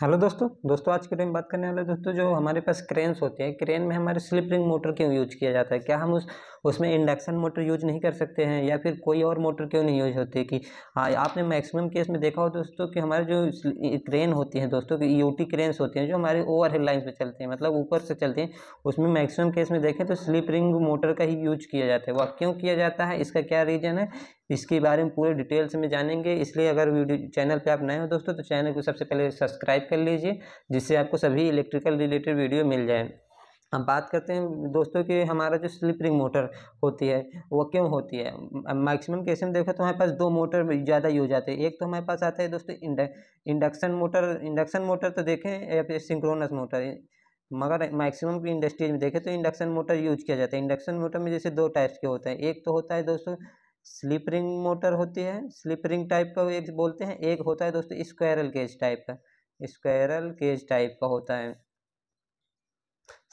hello दोस्तों दोस्तों आज के टाइम बात करने वाले दोस्तों जो हमारे पास क्रेन्स होते हैं क्रेन में हमारे स्लिप रिंग मोटर क्यों यूज किया जाता है क्या हम उस उसमें इंडक्शन मोटर यूज नहीं कर सकते हैं या फिर कोई और मोटर क्यों नहीं यूज होती कि आ, हाँ, आपने मैक्सिमम केस में देखा हो दोस्तों कि हमारे जो क्रेन होती हैं दोस्तों की यूटी क्रेन्स होती हैं जो हमारे ओवर हेड लाइन्स पर चलते हैं मतलब ऊपर से चलते हैं उसमें मैक्सिमम केस में देखें तो स्लिप रिंग मोटर का ही यूज किया जाता है वह क्यों किया जाता है इसका क्या रीज़न है इसके बारे में पूरे डिटेल्स में जानेंगे इसलिए अगर वीडियो चैनल पे आप नए हो दोस्तों तो चैनल को सबसे पहले सब्सक्राइब कर लीजिए जिससे आपको सभी इलेक्ट्रिकल रिलेटेड वीडियो मिल जाए हम बात करते हैं दोस्तों कि हमारा जो स्लिपरिंग मोटर होती है वो क्यों होती है मैक्सिमम केस में देखो तो हमारे पास दो मोटर ज़्यादा यूज आते हैं एक तो हमारे पास आता है दोस्तों इंडक्शन मोटर इंडक्शन मोटर तो देखें या फिर सिंक्रोनस मोटर मगर मैक्सिमम की इंडस्ट्रीज में देखें तो इंडक्शन मोटर यूज किया जाता है इंडक्शन मोटर में जैसे दो टाइप्स के होते हैं एक तो होता है दोस्तों स्लिप रिंग मोटर होती है स्लिप रिंग टाइप का एक बोलते हैं एक होता है दोस्तों स्क्वायरल केज टाइप का स्क्वायरल केज टाइप का होता है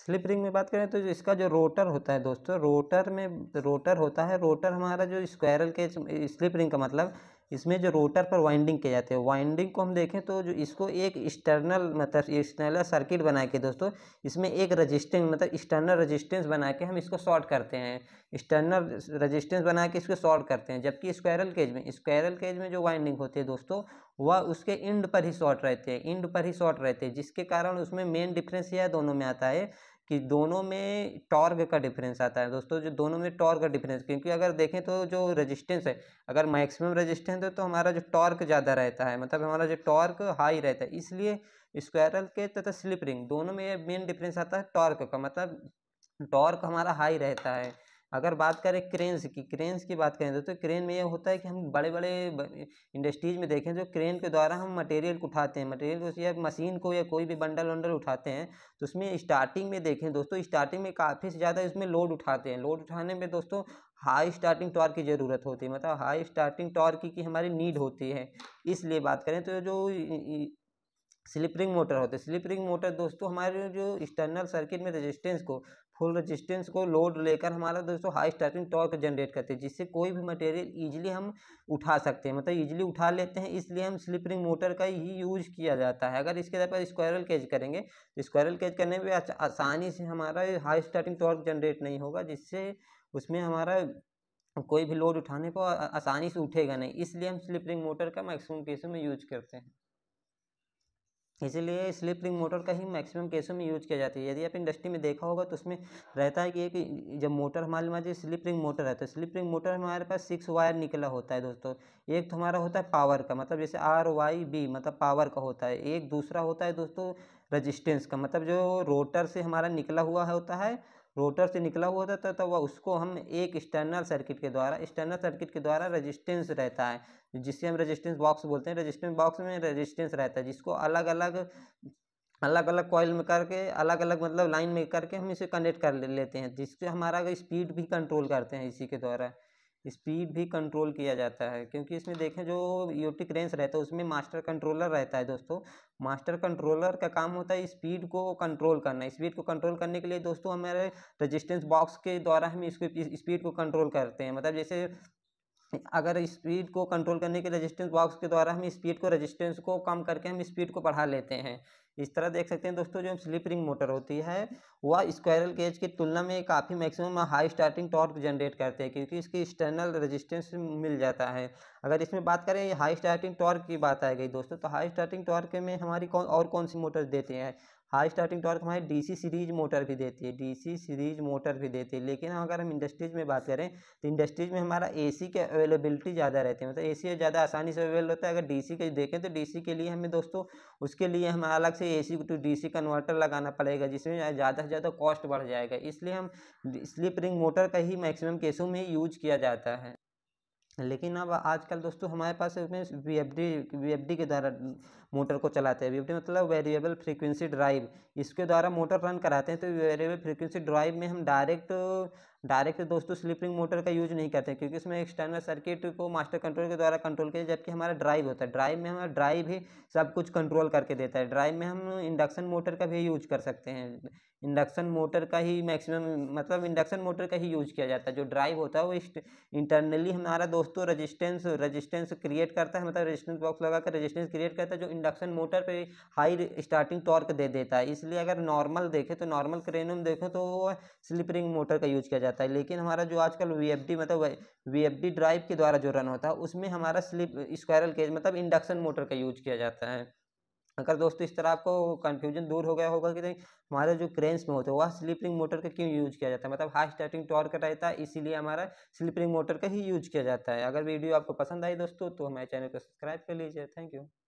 स्लिप रिंग में बात करें तो जो इसका जो रोटर होता है दोस्तों रोटर में रोटर होता है रोटर हमारा जो स्क्वायरल केज स्लिप रिंग का मतलब इसमें जो रोटर पर वाइंडिंग किया जाते हैं वाइंडिंग को हम देखें तो जो इसको एक एक्सटर्नल मतलब एक्सटर्नल सर्किट बना के दोस्तों इसमें एक रजिस्टेंस मतलब एक्सटर्नल रजिस्टेंस बना के हम इसको शॉर्ट करते हैं एक्सटर्नल रजिस्टेंस बना के इसको शॉर्ट करते हैं जबकि स्क्वायरल केज में स्क्वायरल केज में जो वाइंडिंग होती है दोस्तों वह उसके इंड पर ही शॉर्ट रहते हैं इंड पर ही शॉर्ट रहते हैं जिसके कारण उसमें मेन डिफरेंस यह दोनों में आता है कि दोनों में टॉर्ग का डिफरेंस आता है दोस्तों जो दोनों में टॉर्क का डिफरेंस क्योंकि अगर देखें तो जो रेजिस्टेंस है अगर मैक्सिमम रेजिस्टेंस है तो हमारा जो टॉर्क ज़्यादा रहता है मतलब हमारा जो टॉर्क हाई रहता है इसलिए स्क्वायरल के तथा स्लिप रिंग दोनों में मेन डिफरेंस आता है टॉर्क का मतलब टॉर्क हमारा हाई रहता है अगर बात करें क्रेन्स की क्रेन्स की बात करें तो क्रेन तो में ये होता है कि हम बड़े बड़े इंडस्ट्रीज में देखें जो क्रेन के द्वारा हम मटेरियल को उठाते हैं मटेरियल को या मशीन को या कोई भी बंडल वंडल उठाते हैं तो उसमें स्टार्टिंग में देखें दोस्तों स्टार्टिंग में काफ़ी से ज़्यादा इसमें लोड उठाते हैं लोड उठाने में दोस्तों हाई स्टार्टिंग टॉर्क की ज़रूरत होती है मतलब हाई स्टार्टिंग टॉर्क की हमारी नीड होती है इसलिए बात करें तो जो स्लिपरिंग मोटर होते हैं स्लिपरिंग मोटर दोस्तों हमारे जो एक्सटर्नल सर्किट में रेजिस्टेंस को फुल रेजिस्टेंस को लोड लेकर हमारा दोस्तों हाई स्टार्टिंग टॉर्क जनरेट करते हैं जिससे कोई भी मटेरियल इजीली हम उठा सकते हैं मतलब इजीली उठा लेते हैं इसलिए हम स्लिपरिंग मोटर का ही यूज किया जाता है अगर इसके पर स्क्वायरल कैच करेंगे तो स्क्वायरल कैच करने में आसानी से हमारा हाई स्टार्टिंग टॉर्क जनरेट नहीं होगा जिससे उसमें हमारा कोई भी लोड उठाने को आसानी से उठेगा नहीं इसलिए हम स्लिपरिंग मोटर का मैक्सिमम केसों में यूज करते हैं इसीलिए स्लिप रिंग मोटर का ही मैक्सिमम केसों में यूज किया जाता है यदि आप इंडस्ट्री में देखा होगा तो उसमें रहता है कि एक जब मोटर हमारे पास स्लिप रिंग मोटर है तो स्लिप रिंग मोटर हमारे पास सिक्स वायर निकला होता है दोस्तों एक तो हमारा होता है पावर का मतलब जैसे आर वाई बी मतलब पावर का होता है एक दूसरा होता है दोस्तों रजिस्टेंस का मतलब जो रोटर से हमारा निकला हुआ होता है रोटर से निकला हुआ होता था तो वह उसको हम एक एक्सटर्नल सर्किट के द्वारा एक्सटर्नल सर्किट के द्वारा रेजिस्टेंस रहता है जिसे हम रेजिस्टेंस बॉक्स बोलते हैं रेजिस्टेंस बॉक्स में रेजिस्टेंस रहता है जिसको अलग अलग अलग अलग कॉइल में करके अलग अलग मतलब लाइन में करके हम इसे कनेक्ट कर लेते हैं जिससे हमारा स्पीड भी कंट्रोल करते हैं इसी के द्वारा स्पीड भी कंट्रोल किया जाता है क्योंकि इसमें देखें जो यूटिक रेंस रहता है उसमें मास्टर कंट्रोलर रहता है दोस्तों मास्टर कंट्रोलर का काम होता है स्पीड को कंट्रोल करना स्पीड को कंट्रोल करने के लिए दोस्तों हमारे रजिस्टेंस बॉक्स के द्वारा हम इसको स्पीड को कंट्रोल करते हैं मतलब जैसे अगर स्पीड को कंट्रोल करने के रेजिस्टेंस बॉक्स के द्वारा हम स्पीड को रेजिस्टेंस को कम करके हम स्पीड को बढ़ा लेते हैं इस तरह देख सकते हैं दोस्तों जो स्लिप रिंग मोटर होती है वह स्क्वायरल केज की तुलना में काफ़ी maximum high starting torque generate करते हैं क्योंकि इसकी एक्सटर्नल रेजिस्टेंस मिल जाता है अगर इसमें बात करें हाई स्टार्टिंग टॉर्क की बात आ गई दोस्तों तो हाई स्टार्टिंग टॉर्क में हमारी कौन और कौन सी मोटर देते हैं हाई स्टार्टिंग टॉर्क हमारी डीसी सीरीज मोटर भी देती है डीसी सीरीज मोटर भी देती है लेकिन अगर हम इंडस्ट्रीज में बात करें तो इंडस्ट्रीज में हमारा एसी के अवेलेबिलिटी ज़्यादा रहती है मतलब ए सी ज़्यादा आसानी से अवेलेबल होता है अगर डीसी के देखें तो डीसी के लिए हमें दोस्तों उसके लिए हमें अलग से A C to D C converter लगाना पड़ेगा जिसमें ज़्यादा से ज़्यादा कॉस्ट बढ़ जाएगा इसलिए हम स्लिप रिंग मोटर का ही मैक्सिमम केसों में यूज किया जाता है लेकिन अब आजकल दोस्तों हमारे पास उसमें V F D V F D के द्वारा मोटर को चलाते हैं वी एफ डी मतलब वेरिएबल फ्रीक्वेंसी ड्राइव इसके द्वारा मोटर रन कराते हैं तो वेरिएबल फ्रीक्वेंसी ड्राइव में हम डायरेक्ट डायरेक्ट दोस्तों स्लिपिंग मोटर का यूज़ नहीं करते क्योंकि इसमें एक्सटर्नल सर्किट को मास्टर कंट्रोल के द्वारा कंट्रोल किया जबकि हमारा ड्राइव होता है ड्राइव में हमारा ड्राइव ही सब कुछ कंट्रोल करके देता है ड्राइव में हम इंडक्शन मोटर का भी यूज कर सकते हैं इंडक्शन मोटर का ही मैक्सिमम मतलब इंडक्शन मोटर का ही यूज किया जाता है जो ड्राइव होता है वो इंटरनली हमारा दोस्तों रजिस्टेंस रजिस्टेंस क्रिएट करता है मतलब रजिस्टेंस बॉक्स लगा कर रजिस्टेंस क्रिएट करता है जो इंडक्शन मोटर पे हाई स्टार्टिंग टॉर्क दे देता है इसलिए अगर नॉर्मल देखें तो नॉर्मल क्रेनों में देखें तो वो स्लिप मोटर का यूज किया जाता है जाता है लेकिन हमारा जो आजकल वी मतलब वी ड्राइव के द्वारा जो रन होता है उसमें हमारा स्लिप स्क्वायरल केज मतलब इंडक्शन मोटर का यूज किया जाता है अगर दोस्तों इस तरह आपको कंफ्यूजन दूर हो गया होगा कि नहीं हमारे जो क्रेंस में होते हैं वह स्लीपिंग मोटर का क्यों यूज किया जाता है मतलब हाई स्टार्टिंग टॉर्क रहता है इसीलिए हमारा स्लिपिंग मोटर का ही यूज किया जाता है अगर वीडियो आपको पसंद आई दोस्तों तो हमारे चैनल को सब्सक्राइब कर लीजिए थैंक यू